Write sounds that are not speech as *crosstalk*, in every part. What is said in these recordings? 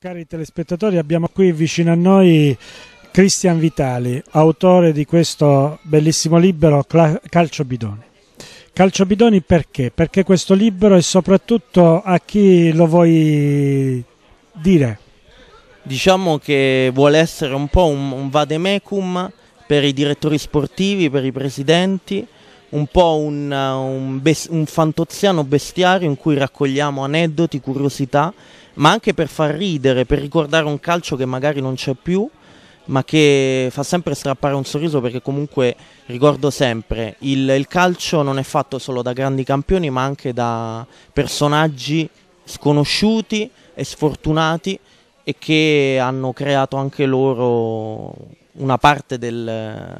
Cari telespettatori, abbiamo qui vicino a noi Cristian Vitali, autore di questo bellissimo libro Calcio Bidoni. Calcio Bidoni perché? Perché questo libro e soprattutto a chi lo vuoi dire? Diciamo che vuole essere un po' un, un vademecum per i direttori sportivi, per i presidenti, un po' un, uh, un, bes- un fantoziano bestiario in cui raccogliamo aneddoti, curiosità, ma anche per far ridere, per ricordare un calcio che magari non c'è più, ma che fa sempre strappare un sorriso perché comunque ricordo sempre, il, il calcio non è fatto solo da grandi campioni, ma anche da personaggi sconosciuti e sfortunati e che hanno creato anche loro una parte del,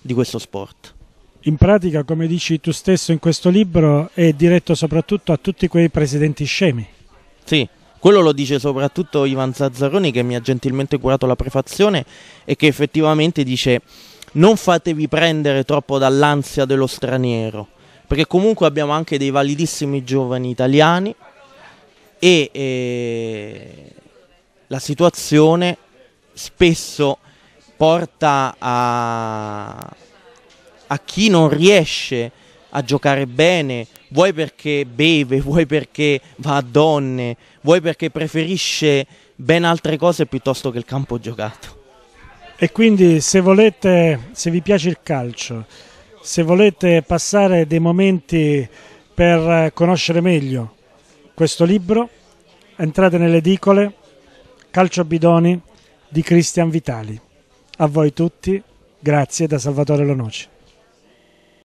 di questo sport in pratica, come dici tu stesso in questo libro, è diretto soprattutto a tutti quei presidenti scemi. Sì, quello lo dice soprattutto Ivan Zazzaroni che mi ha gentilmente curato la prefazione e che effettivamente dice non fatevi prendere troppo dall'ansia dello straniero, perché comunque abbiamo anche dei validissimi giovani italiani e eh, la situazione spesso porta a a chi non riesce a giocare bene, vuoi perché beve, *laughs* vuoi perché va a donne, vuoi perché preferisce ben altre cose piuttosto che il campo giocato. E quindi se volete, se vi piace il calcio, se volete passare dei momenti per conoscere meglio questo libro, entrate nelle edicole Calcio bidoni di Cristian Vitali. A voi tutti, grazie da Salvatore Lonoci.